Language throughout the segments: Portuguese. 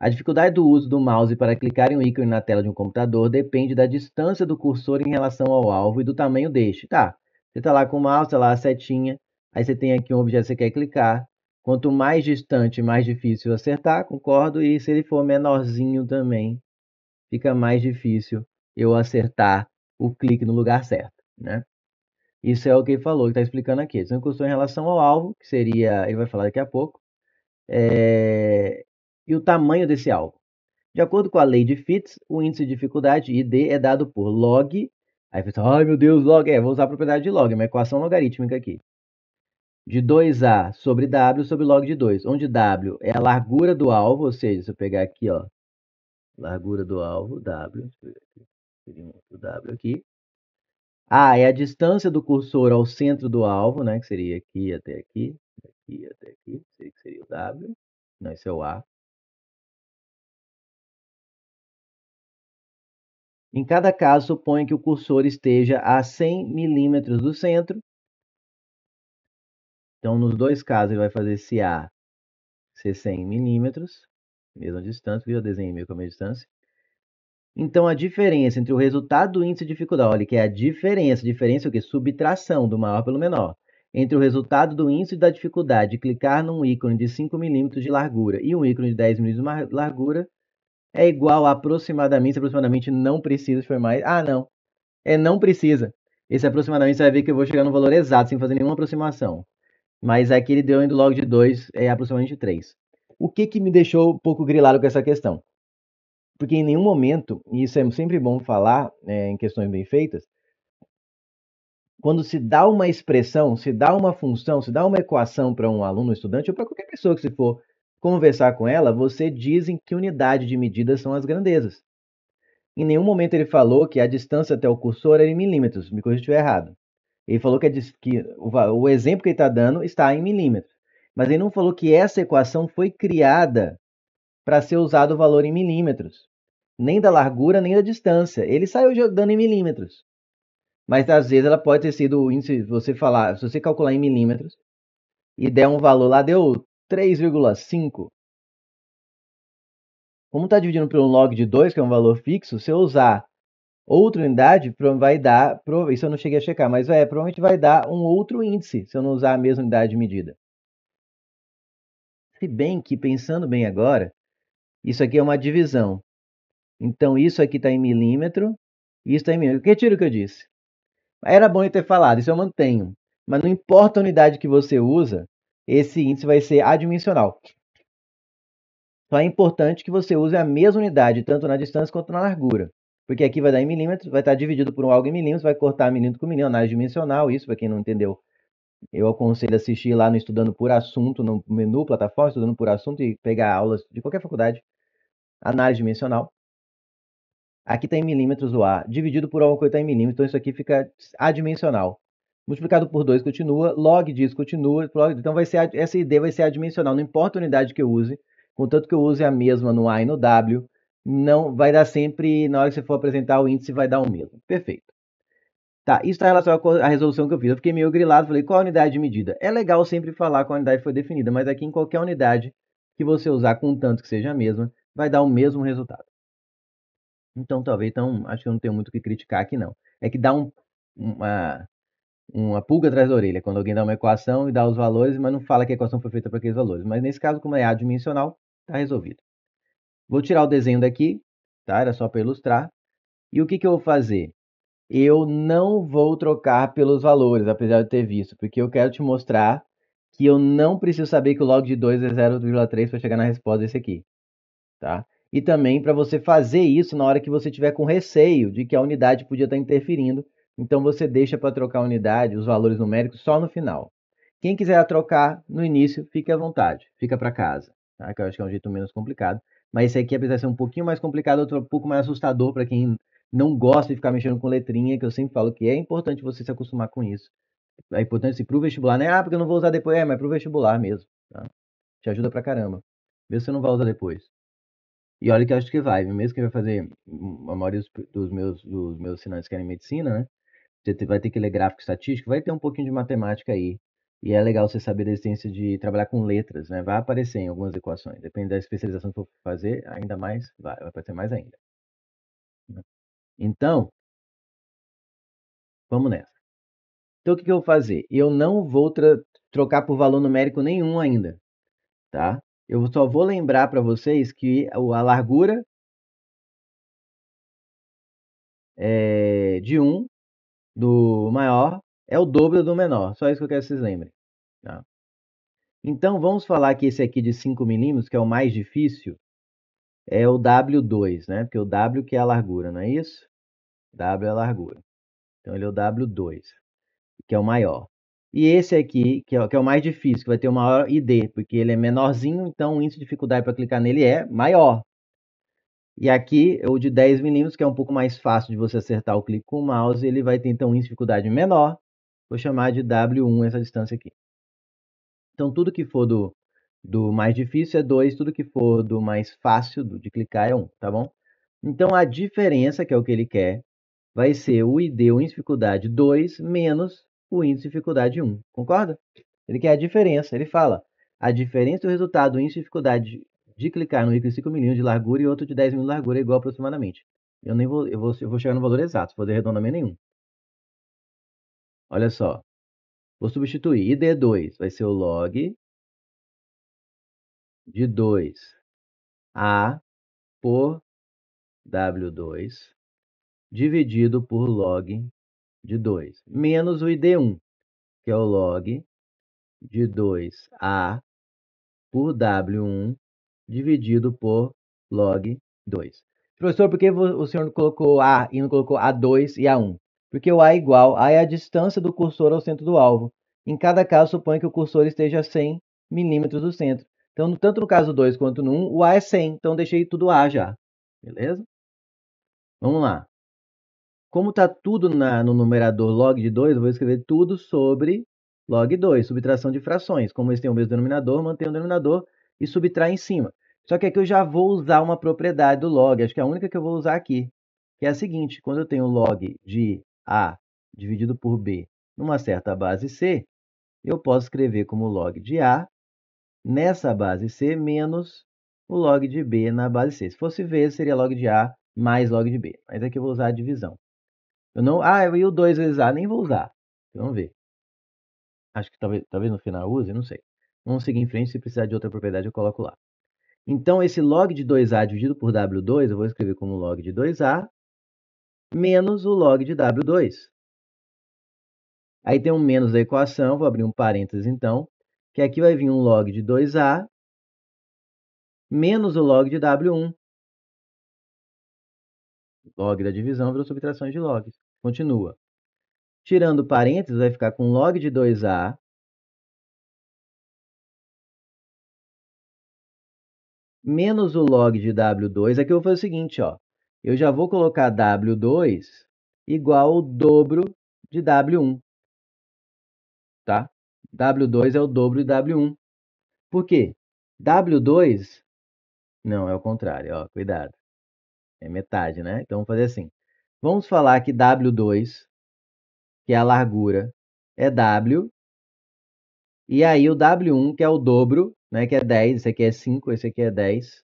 A dificuldade do uso do mouse para clicar em um ícone na tela de um computador depende da distância do cursor em relação ao alvo e do tamanho deste. Tá, você está lá com o mouse, tá lá a setinha, aí você tem aqui um objeto que você quer clicar. Quanto mais distante, mais difícil acertar, concordo. E se ele for menorzinho também, fica mais difícil eu acertar o clique no lugar certo, né? Isso é o que ele falou, que está explicando aqui. Ele então, cursor em relação ao alvo, que seria, ele vai falar daqui a pouco, é, e o tamanho desse alvo. De acordo com a lei de Fitts, o índice de dificuldade ID é dado por log. Aí você fala, ai meu Deus, log. É, vou usar a propriedade de log, é uma equação logarítmica aqui. De 2A sobre W sobre log de 2, onde W é a largura do alvo, ou seja, se eu pegar aqui, ó, largura do alvo, W, seria um outro W aqui. A é a distância do cursor ao centro do alvo, né, que seria aqui até aqui, aqui até aqui, seria, seria o W, não, esse é o A, Em cada caso, suponha que o cursor esteja a 100 milímetros do centro. Então, nos dois casos, ele vai fazer se A ser 100 milímetros, mesma distância, viu? eu desenhei meio com a minha distância. Então, a diferença entre o resultado do índice de dificuldade, olha que é a diferença, diferença é o quê? Subtração do maior pelo menor, entre o resultado do índice da dificuldade de clicar num ícone de 5 milímetros de largura e um ícone de 10 milímetros de largura, é igual a aproximadamente, aproximadamente não precisa foi mais. Ah, não. É não precisa. Esse aproximadamente você vai ver que eu vou chegar no valor exato, sem fazer nenhuma aproximação. Mas aqui ele deu indo log de 2, é aproximadamente 3. O que que me deixou um pouco grilado com essa questão? Porque em nenhum momento, e isso é sempre bom falar né, em questões bem feitas, quando se dá uma expressão, se dá uma função, se dá uma equação para um aluno, estudante, ou para qualquer pessoa que se for conversar com ela, você diz em que unidade de medida são as grandezas. Em nenhum momento ele falou que a distância até o cursor era é em milímetros, me corrigiu errado. Ele falou que, a, que o, o, exemplo que ele está dando está em milímetros. Mas ele não falou que essa equação foi criada para ser usado o valor em milímetros. Nem da largura, nem da distância. Ele saiu dando em milímetros. Mas às vezes ela pode ter sido o índice, você falar, se você calcular em milímetros e der um valor lá, deu 3,5. Como está dividindo por um log de 2, que é um valor fixo, se eu usar outra unidade, vai dar, isso eu não cheguei a checar, mas é, provavelmente vai dar um outro índice, se eu não usar a mesma unidade de medida. Se bem que, pensando bem agora, isso aqui é uma divisão. Então, isso aqui está em milímetro, isso está em milímetro. Retiro o que eu disse. Era bom eu ter falado, isso eu mantenho. Mas não importa a unidade que você usa, esse índice vai ser adimensional. Então é importante que você use a mesma unidade, tanto na distância quanto na largura. Porque aqui vai dar em milímetros, vai estar dividido por algo em milímetros, vai cortar milímetro com milímetro, análise dimensional, isso para quem não entendeu. Eu aconselho assistir lá no Estudando por Assunto, no menu, plataforma, Estudando por Assunto e pegar aulas de qualquer faculdade. Análise dimensional. Aqui está em milímetros o A, dividido por alguma coisa está em milímetros, então isso aqui fica adimensional multiplicado por 2 continua, log disso continua, log, então vai ser, essa ID vai ser adimensional, não importa a unidade que eu use, contanto que eu use a mesma no A e no W, não vai dar sempre, na hora que você for apresentar o índice, vai dar o mesmo. Perfeito. Tá, isso está relacionado à resolução que eu fiz. Eu fiquei meio grilado, falei, qual a unidade de medida? É legal sempre falar qual a unidade foi definida, mas aqui em qualquer unidade que você usar, contanto que seja a mesma, vai dar o mesmo resultado. Então, talvez, então, acho que eu não tenho muito o que criticar aqui, não. É que dá um, uma, uma pulga atrás da orelha, quando alguém dá uma equação e dá os valores, mas não fala que a equação foi feita para aqueles valores. Mas nesse caso, como é adimensional, está resolvido. Vou tirar o desenho daqui, tá? Era só para ilustrar. E o que, que eu vou fazer? Eu não vou trocar pelos valores, apesar de ter visto, porque eu quero te mostrar que eu não preciso saber que o log de 2 é 0,3 para chegar na resposta desse aqui, tá? E também para você fazer isso na hora que você tiver com receio de que a unidade podia estar tá interferindo então você deixa para trocar a unidade, os valores numéricos, só no final. Quem quiser trocar no início, fique à vontade, fica para casa, tá? que eu acho que é um jeito menos complicado. Mas esse aqui, apesar de ser um pouquinho mais complicado, é outro um pouco mais assustador para quem não gosta de ficar mexendo com letrinha, que eu sempre falo que é importante você se acostumar com isso. É importante se assim, pro vestibular, né? Ah, porque eu não vou usar depois. É, mas pro vestibular mesmo. Tá? Te ajuda pra caramba. Mesmo se você não vai usar depois. E olha que eu acho que vai, mesmo que vai fazer hum, a maioria dos meus, dos meus sinais que querem medicina, né? você vai ter que ler gráfico estatístico, vai ter um pouquinho de matemática aí. E é legal você saber da existência de trabalhar com letras, né? Vai aparecer em algumas equações. Depende da especialização que for fazer, ainda mais, vai, vai aparecer mais ainda. Então, vamos nessa. Então, o que, que eu vou fazer? Eu não vou trocar por valor numérico nenhum ainda, tá? Eu só vou lembrar para vocês que a largura é de 1 do maior é o dobro do menor. Só isso que eu quero que vocês lembrem. Tá? Então, vamos falar que esse aqui de 5 milímetros, que é o mais difícil, é o W2, né? Porque o W que é a largura, não é isso? W é a largura. Então, ele é o W2, que é o maior. E esse aqui, que é, que é o mais difícil, que vai ter o maior ID, porque ele é menorzinho, então o índice de dificuldade para clicar nele é maior. E aqui, o de 10 milímetros, que é um pouco mais fácil de você acertar o clique com o mouse, ele vai ter então uma dificuldade menor. Vou chamar de W1 essa distância aqui. Então, tudo que for do, do mais difícil é 2, tudo que for do mais fácil do, de clicar é 1, um, tá bom? Então, a diferença, que é o que ele quer, vai ser o ID, o índice de dificuldade 2, menos o índice de dificuldade 1, concorda? Ele quer a diferença, ele fala, a diferença do resultado do índice de dificuldade de clicar no ícone de 5 milímetros de largura e outro de 10 milímetros de largura, igual aproximadamente. Eu nem vou, eu vou, eu vou chegar no valor exato, vou fazer arredondamento nenhum. Olha só. Vou substituir ID2, vai ser o log de 2 A por W2 dividido por log de 2, menos o ID1, que é o log de 2A por W1 dividido por log 2. Professor, por que o senhor colocou A e não colocou A2 e A1? Porque o A é igual, A é a distância do cursor ao centro do alvo. Em cada caso, suponha que o cursor esteja a 100 milímetros do centro. Então, tanto no caso 2 quanto no 1, um, o A é 100. Então, deixei tudo A já. Beleza? Vamos lá. Como está tudo na, no numerador log de 2, eu vou escrever tudo sobre log 2, subtração de frações. Como eles têm o mesmo denominador, mantém o denominador e subtrair em cima. Só que aqui eu já vou usar uma propriedade do log, acho que é a única que eu vou usar aqui, que é a seguinte, quando eu tenho log de A dividido por B numa certa base C, eu posso escrever como log de A nessa base C menos o log de B na base C. Se fosse V, seria log de A mais log de B. Mas aqui eu vou usar a divisão. Eu não, ah, e o 2 vezes A nem vou usar. Então, vamos ver. Acho que talvez, talvez no final use, não sei. Vamos seguir em frente, se precisar de outra propriedade eu coloco lá. Então, esse log de 2A dividido por W2, eu vou escrever como log de 2A, menos o log de W2. Aí tem um menos da equação, vou abrir um parênteses então, que aqui vai vir um log de 2A menos o log de W1. Log da divisão virou subtração de logs. Continua. Tirando parênteses, vai ficar com log de 2A menos o log de W2, aqui é eu vou fazer o seguinte, ó. Eu já vou colocar W2 igual ao dobro de W1, tá? W2 é o dobro de W1. Por quê? W2, não, é o contrário, ó, cuidado. É metade, né? Então, vamos fazer assim. Vamos falar que W2, que é a largura, é W, e aí o W1, que é o dobro, não é Que é 10, esse aqui é 5, esse aqui é 10.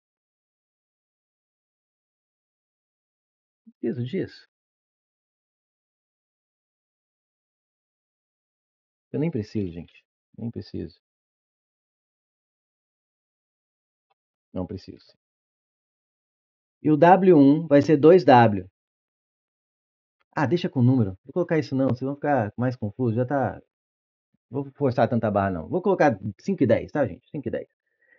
Preciso disso. Eu nem preciso, gente. Nem preciso. Não preciso. E o W1 vai ser 2W. Ah, deixa com o número. Não vou colocar isso não, vocês vão ficar mais confusos. Já tá, vou forçar tanta barra não. Vou colocar 5 e 10, tá, gente? 5 e 10.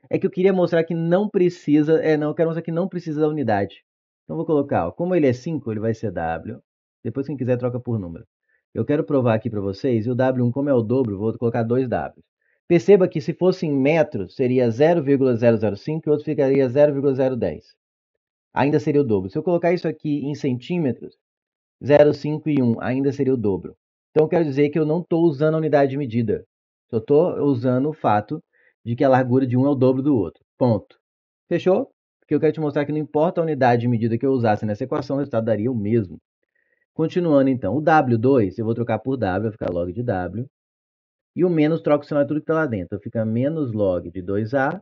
É que eu queria mostrar que não precisa, é, não, eu quero mostrar que não precisa da unidade. Então vou colocar, ó, como ele é 5, ele vai ser W. Depois quem quiser troca por número. Eu quero provar aqui para vocês, e o W1 como é o dobro, vou colocar 2 W. Perceba que se fosse em metros, seria 0,005 e o outro ficaria 0,010. Ainda seria o dobro. Se eu colocar isso aqui em centímetros, 0,5 e 1 ainda seria o dobro. Então, quero dizer que eu não estou usando a unidade de medida. Eu estou usando o fato de que a largura de um é o dobro do outro. Ponto. Fechou? Porque eu quero te mostrar que não importa a unidade de medida que eu usasse nessa equação, o resultado daria o mesmo. Continuando, então. O W2, eu vou trocar por W, vai ficar log de W. E o menos troca o sinal de tudo que está lá dentro. Então, fica menos log de 2A.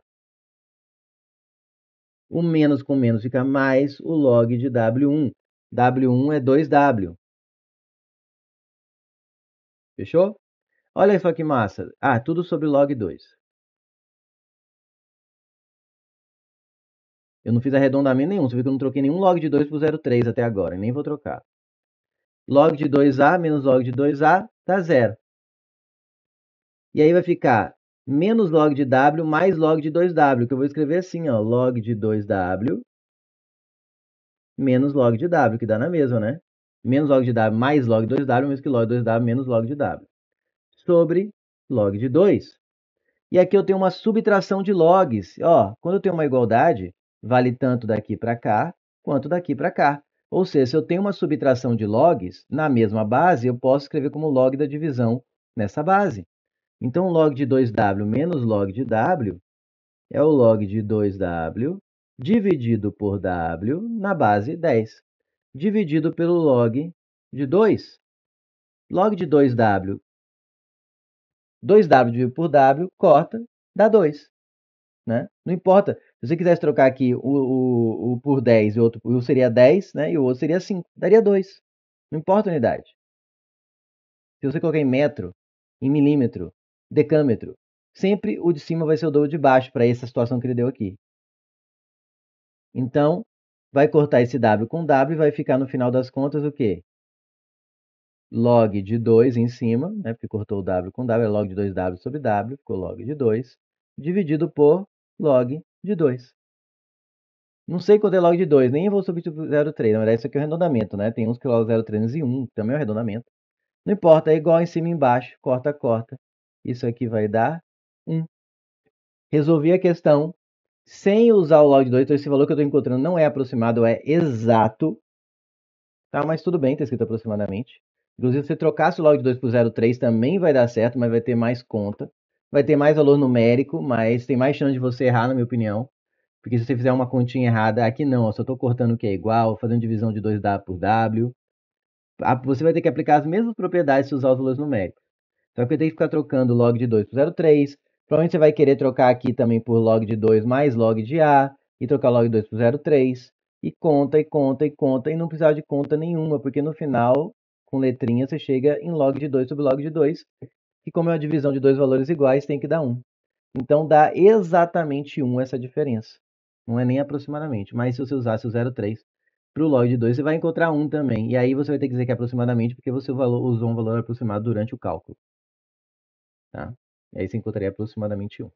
O menos com menos fica mais o log de W1. W1 é 2W. Fechou? Olha só que massa. Ah, tudo sobre log 2. Eu não fiz arredondamento nenhum. Você viu que eu não troquei nenhum log de 2 para 03 até agora. Nem vou trocar. Log de 2A menos log de 2A dá zero. E aí vai ficar menos log de W mais log de 2W, que eu vou escrever assim, ó, log de 2W menos log de W, que dá na mesma, né? menos log de W mais log de 2W, menos que log de 2W menos log de W, sobre log de 2. E aqui eu tenho uma subtração de logs. Ó, quando eu tenho uma igualdade, vale tanto daqui para cá quanto daqui para cá. Ou seja, se eu tenho uma subtração de logs na mesma base, eu posso escrever como log da divisão nessa base. Então, log de 2W menos log de W é o log de 2W dividido por W na base 10 dividido pelo log de 2. Log de 2W. 2W dividido por W, corta, dá 2. Né? Não importa. Se você quisesse trocar aqui o, o, o por 10 e o outro o seria 10, né? e o outro seria 5, daria 2. Não importa a unidade. Se você colocar em metro, em milímetro, decâmetro, sempre o de cima vai ser o dobro de baixo para essa situação que ele deu aqui. Então, vai cortar esse W com W e vai ficar no final das contas o quê? Log de 2 em cima, né, porque cortou o W com W, é log de 2W sobre W, ficou log de 2, dividido por log de 2. Não sei quanto é log de 2, nem vou substituir por 0,3. Na verdade, isso aqui é o arredondamento, né? Tem uns que é log 0,301, que também é o arredondamento. Não importa, é igual em cima e embaixo. Corta, corta. Isso aqui vai dar 1. Resolvi a questão sem usar o log 2, então esse valor que eu estou encontrando não é aproximado, é exato. Tá, mas tudo bem, está escrito aproximadamente. Inclusive, se você trocasse o log 2 por 0,3 também vai dar certo, mas vai ter mais conta. Vai ter mais valor numérico, mas tem mais chance de você errar, na minha opinião. Porque se você fizer uma continha errada, aqui não, ó, só estou cortando o que é igual, fazendo divisão de 2W por W. Você vai ter que aplicar as mesmas propriedades se usar os valores numéricos. Então, eu tenho que ficar trocando log de 2 por 0,3, Provavelmente você vai querer trocar aqui também por log de 2 mais log de A, e trocar log 2 por 0,3, e conta, e conta, e conta, e não precisar de conta nenhuma, porque no final, com letrinha, você chega em log de 2 sobre log de 2, que como é uma divisão de dois valores iguais, tem que dar 1. Então dá exatamente 1 essa diferença. Não é nem aproximadamente, mas se você usasse o 0,3 para o log de 2, você vai encontrar 1 também. E aí você vai ter que dizer que é aproximadamente, porque você usou um valor aproximado durante o cálculo. Tá? aí você encontraria aproximadamente 1.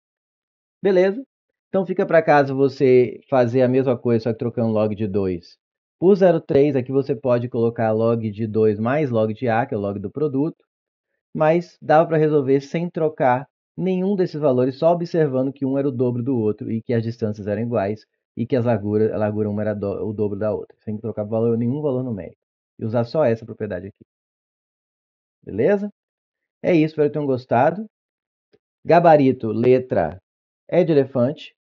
Beleza? Então fica para caso você fazer a mesma coisa, só que trocando log de 2 por 0,3. Aqui você pode colocar log de 2 mais log de A, que é o log do produto. Mas dava para resolver sem trocar nenhum desses valores, só observando que um era o dobro do outro e que as distâncias eram iguais e que as largura, a largura uma era do, o dobro da outra, sem trocar valor, nenhum valor numérico. E usar só essa propriedade aqui. Beleza? É isso, espero que tenham gostado. Gabarito, letra É de elefante.